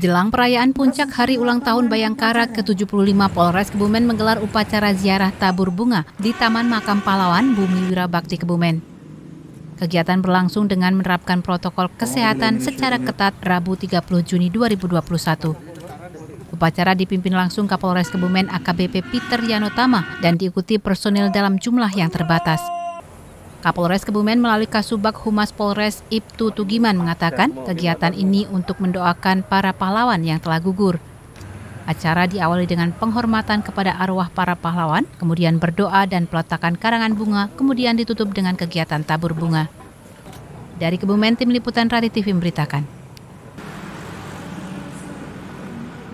Jelang perayaan puncak hari ulang tahun Bayangkara ke-75 Polres Kebumen menggelar upacara ziarah tabur bunga di Taman Makam Pahlawan Bumi Wirabakti Kebumen. Kegiatan berlangsung dengan menerapkan protokol kesehatan secara ketat Rabu 30 Juni 2021. Upacara dipimpin langsung Kapolres Kebumen AKBP Peter Yanotama dan diikuti personil dalam jumlah yang terbatas. Kapolres Kebumen melalui Kasubag Humas Polres Ibtu Tugiman mengatakan kegiatan ini untuk mendoakan para pahlawan yang telah gugur. Acara diawali dengan penghormatan kepada arwah para pahlawan, kemudian berdoa dan peletakan karangan bunga, kemudian ditutup dengan kegiatan tabur bunga. Dari Kebumen, Tim Liputan Rati TV memberitakan.